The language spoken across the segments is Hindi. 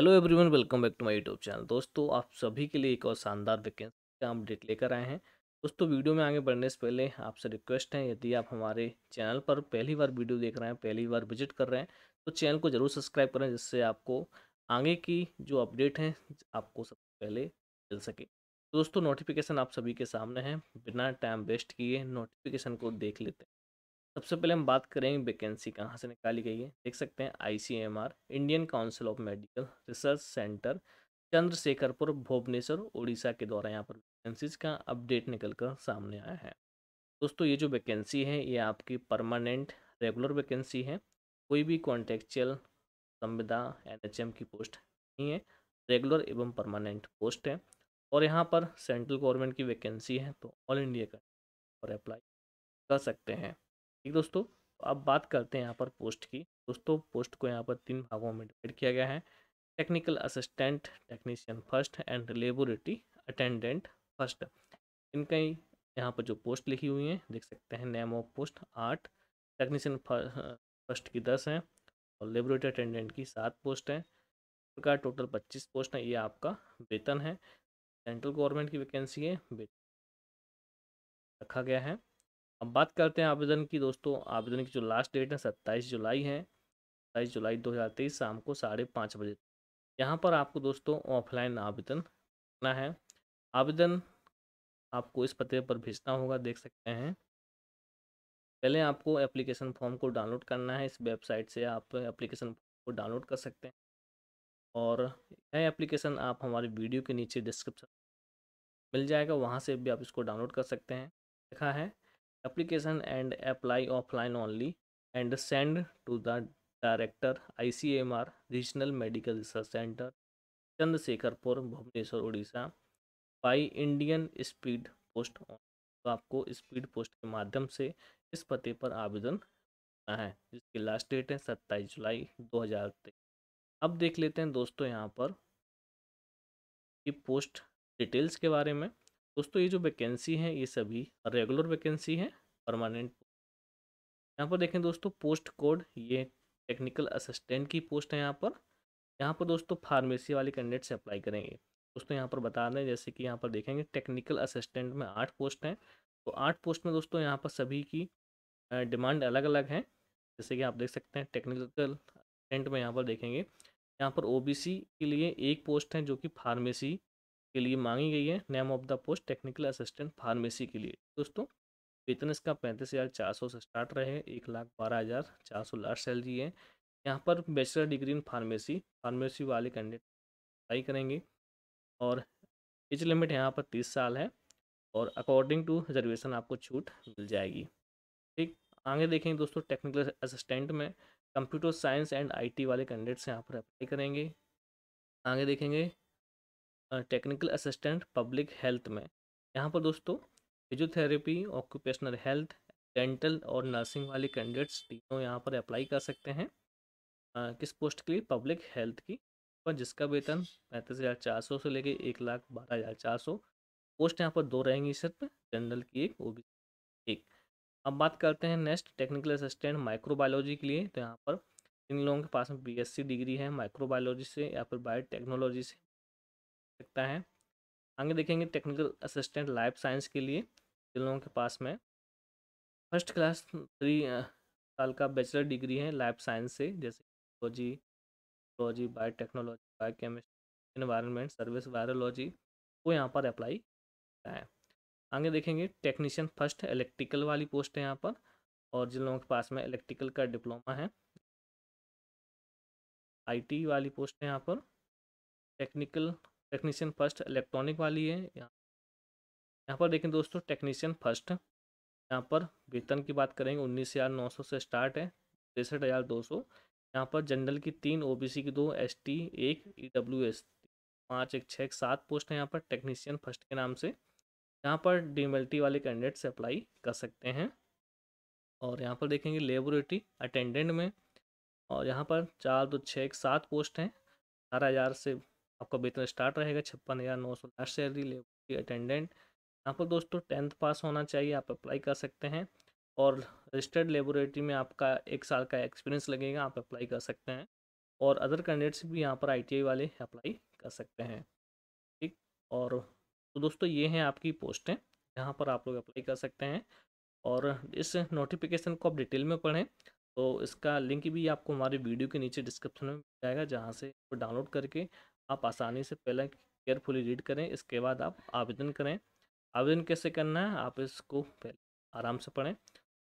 hello everyone welcome back to my YouTube channel दोस्तों आप सभी के लिए एक और शानदार वैकेंसी का अपडेट लेकर आए हैं दोस्तों वीडियो में आगे बढ़ने से पहले आपसे रिक्वेस्ट है यदि आप हमारे चैनल पर पहली बार वीडियो देख रहे हैं पहली बार विजिट कर रहे हैं तो चैनल को जरूर सब्सक्राइब करें जिससे आपको आगे की जो अपडेट हैं आपको सबसे पहले मिल सके दोस्तों नोटिफिकेशन आप सभी के सामने हैं बिना टाइम वेस्ट किए नोटिफिकेशन को देख लेते हैं सबसे पहले हम बात करेंगे वैकेंसी कहाँ से निकाली गई है देख सकते हैं ICMR Indian Council of Medical Research centre Chandrashekharpur Bhubaneswar Orissa के द्वारा यहाँ पर वैकेंसीज का अपडेट निकल कर सामने आया है दोस्तों ये जो वैकेंसी है ये आपकी परमानेंट रेगुलर वैकेंसी है कोई भी कॉन्टेक्चुअल संविदा एन की पोस्ट नहीं है रेगुलर एवं परमानेंट पोस्ट है और यहाँ पर सेंट्रल गवर्नमेंट की वैकेंसी है तो ऑल इंडिया का और अप्लाई कर सकते हैं ठीक दोस्तों अब बात करते हैं यहाँ पर पोस्ट की दोस्तों पोस्ट को यहाँ पर तीन भागों में डिवाइड किया गया है technical assistant technician first and laboratory attendant first इनका यहाँ पर जो पोस्ट लिखी हुई हैं देख सकते हैं नेम ऑफ पोस्ट आठ टेक्नीशियन फर्स्ट हाँ, की दस हैं और लेबोरेटरी अटेंडेंट की सात पोस्ट हैं प्रकार टोटल पच्चीस पोस्ट हैं ये आपका वेतन है सेंट्रल गवर्नमेंट की वैकेंसी है रखा गया है अब बात करते हैं आवेदन की दोस्तों आवेदन की जो लास्ट डेट है सत्ताईस जुलाई है सत्ताईस जुलाई 2023 शाम को साढ़े पाँच बजे यहाँ पर आपको दोस्तों ऑफलाइन आवेदन करना है आवेदन आपको इस पते पर भेजना होगा देख सकते हैं पहले आपको एप्लीकेशन फॉर्म को डाउनलोड करना है इस वेबसाइट से आप एप्लीकेशन को डाउनलोड कर सकते हैं और यह एप्लीकेशन आप हमारे वीडियो के नीचे डिस्क्रिप्शन मिल जाएगा वहाँ से भी आप इसको डाउनलोड कर सकते हैं लिखा है application and apply offline only and send to the director ICMR Regional Medical Research Center Chandrashekharpur Bhubaneswar Orissa by Indian speed post तो आपको स्पीड पोस्ट के माध्यम से इस पते पर आवेदन करना है जिसकी लास्ट डेट है सत्ताईस जुलाई दो हज़ार तेईस अब देख लेते हैं दोस्तों यहाँ पर कि पोस्ट डिटेल्स के बारे में दोस्तों ये जो वैकेंसी हैं ये सभी रेगुलर वैकेंसी हैं परमानेंट यहाँ पर देखें दोस्तों पोस्ट कोड ये टेक्निकल असिस्टेंट की पोस्ट है यहाँ पर यहाँ पर दोस्तों फार्मेसी वाले कैंडिडेट से अप्लाई करेंगे दोस्तों यहाँ पर बता रहे जैसे कि यहाँ पर देखेंगे टेक्निकल असिस्टेंट में आठ पोस्ट हैं तो आठ पोस्ट में दोस्तों यहाँ पर सभी की डिमांड अलग अलग हैं जैसे कि आप देख सकते हैं टेक्निकल असिस्टेंट में यहाँ पर देखेंगे यहाँ पर ओबीसी के लिए एक पोस्ट है जो कि फार्मेसी के लिए मांगी गई है name of the post technical assistant pharmacy के लिए दोस्तों वेतन इसका पैंतीस हज़ार चार सौ से स्टार्ट रहे एक लाख बारह हज़ार चार सौ लास्ट सैलरी है यहाँ पर bachelor degree in pharmacy pharmacy वाले कैंडिडेट अप्लाई करेंगे और एज लिमिट यहाँ पर तीस साल है और अकॉर्डिंग टू रिजर्वेशन आपको छूट मिल जाएगी ठीक आगे देखेंगे दोस्तों टेक्निकल असिस्टेंट में कंप्यूटर साइंस एंड आईटी वाले कैंडिडेट्स यहाँ पर अप्लाई करेंगे आगे देखेंगे टेक्निकल असिस्टेंट पब्लिक हेल्थ में यहाँ पर दोस्तों फिजियोथेरेपी ऑक्यूपेशनल हेल्थ डेंटल और नर्सिंग वाले कैंडिडेट्स तीनों यहाँ पर अप्लाई कर सकते हैं आ, किस पोस्ट के लिए पब्लिक हेल्थ की पर जिसका वेतन पैंतीस हज़ार चार सौ से लेके एक लाख बारह हज़ार चार सौ पोस्ट यहाँ पर दो रहेंगी सिर्फ जनरल की एक ओ एक अब बात करते हैं नेक्स्ट टेक्निकल असिस्टेंट माइक्रोबायोलॉजी के लिए तो यहाँ पर इन लोगों के पास में बी डिग्री है माइक्रोबायोलॉजी से या फिर बायोटेक्नोलॉजी से सकता है आगे देखेंगे टेक्निकल असिस्टेंट लाइफ साइंस के लिए जिन लोगों के पास में फर्स्ट क्लास थ्री साल का बैचलर डिग्री है लाइफ साइंस से जैसे bio technology biotechnology biochemistry environment service virology वो यहाँ पर अप्लाई करता है आगे देखेंगे टेक्नीशियन फर्स्ट इलेक्ट्रिकल वाली पोस्ट है यहाँ पर और जिन लोगों के पास में इलेक्ट्रिकल का डिप्लोमा है आईटी वाली पोस्ट है यहाँ पर टेक्निकल टेक्नीशियन फर्स्ट इलेक्ट्रॉनिक वाली है यहाँ यहाँ पर देखें दोस्तों टेक्नीशियन फर्स्ट यहाँ पर वेतन की बात करेंगे उन्नीस हज़ार नौ सौ से स्टार्ट है तिरसठ हज़ार दो सौ यहाँ पर जनरल की तीन ओबीसी की दो एसटी एक ईडब्ल्यूएस e पाँच एक छः एक सात पोस्ट है यहाँ पर टेक्नीशियन फर्स्ट के नाम से यहाँ पर डीएमएलटी वाले कैंडिडेट्स अप्लाई कर सकते हैं और यहाँ पर देखेंगे लेबोरेटरी अटेंडेंट में और यहाँ पर चार दो छः एक सात पोस्ट हैं अठारह हज़ार से आपका वेतन स्टार्ट रहेगा छप्पन हज़ार नौ सौ लास्ट सैलरी लेबर अटेंडेंट यहाँ पर दोस्तों टेंथ पास होना चाहिए आप अप्लाई कर सकते हैं और रजिस्टर्ड लेबोरेटरी में आपका एक साल का एक्सपीरियंस लगेगा आप अप्लाई कर सकते हैं और अदर कैंडिडेट्स भी यहाँ पर आई वाले अप्लाई कर सकते हैं ठीक और तो दोस्तों ये हैं आपकी पोस्टें यहाँ पर आप लोग अप्लाई कर सकते हैं और इस नोटिफिकेशन को आप डिटेल में पढ़ें तो इसका लिंक भी आपको हमारे वीडियो के नीचे डिस्क्रिप्शन में मिल जाएगा जहाँ से डाउनलोड करके आप आसानी से पहले केयरफुली रीड करें इसके बाद आप आवेदन करें आवेदन कैसे करना है आप इसको पहले आराम से पढ़ें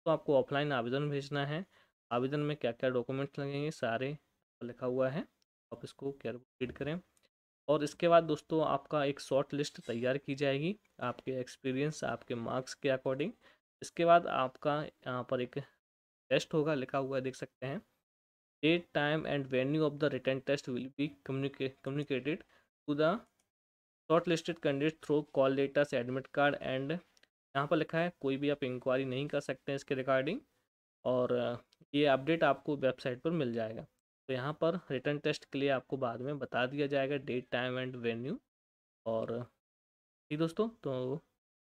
तो आपको ऑफलाइन आवेदन भेजना है आवेदन में क्या क्या डॉक्यूमेंट्स लगेंगे सारे लिखा हुआ है आप इसको केयरफुल रीड करें और इसके बाद दोस्तों आपका एक शॉर्ट लिस्ट तैयार की जाएगी आपके एक्सपीरियंस आपके मार्क्स के अकॉर्डिंग इसके बाद आपका यहाँ पर एक टेस्ट होगा लिखा हुआ देख सकते हैं date time and venue of the written test will be to communicated to the shortlisted candidate through call letters admit card and यहाँ पर लिखा है कोई भी आप इंक्वायरी नहीं कर सकते हैं इसके रिगार्डिंग और ये अपडेट आपको वेबसाइट पर मिल जाएगा तो यहाँ पर रिटर्न टेस्ट के लिए आपको बाद में बता दिया जाएगा डेट टाइम एंड वेन्यू और ठीक दोस्तों तो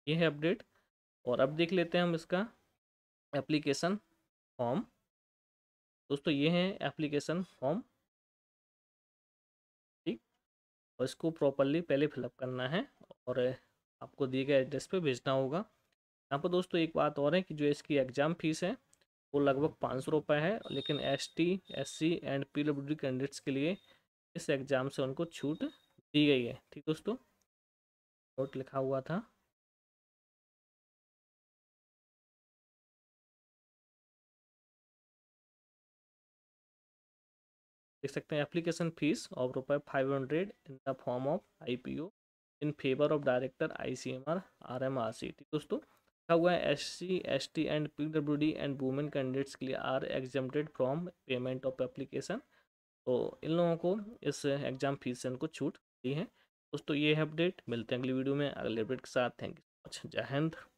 ये है अपडेट और अब देख लेते हैं हम इसका एप्लीकेशन फॉर्म दोस्तों ये हैं एप्लीकेशन फॉर्म ठीक और इसको प्रॉपरली पहले फिलअप करना है और आपको दिए गए एड्रेस पे भेजना होगा यहाँ पर दोस्तों एक बात और है कि जो इसकी एग्ज़ाम फीस है वो लगभग पाँच सौ रुपये है लेकिन S T S C and P W D candidates के लिए इस एग्ज़ाम से उनको छूट दी गई है ठीक दोस्तों नोट लिखा हुआ था देख सकते हैं application fees of rupees five hundred in the form of IPO in favour of director ICMR C ठीक दोस्तों लिखा हुआ है S C S T and PWD and women candidates के लिए are exempted from payment of application तो इन लोगों को इस एग्ज़ाम फीस से उनको छूट दी है दोस्तों ये है अपडेट मिलते हैं अगली वीडियो में अगले अपडेट के साथ थैंक यू सो मच जय हिंद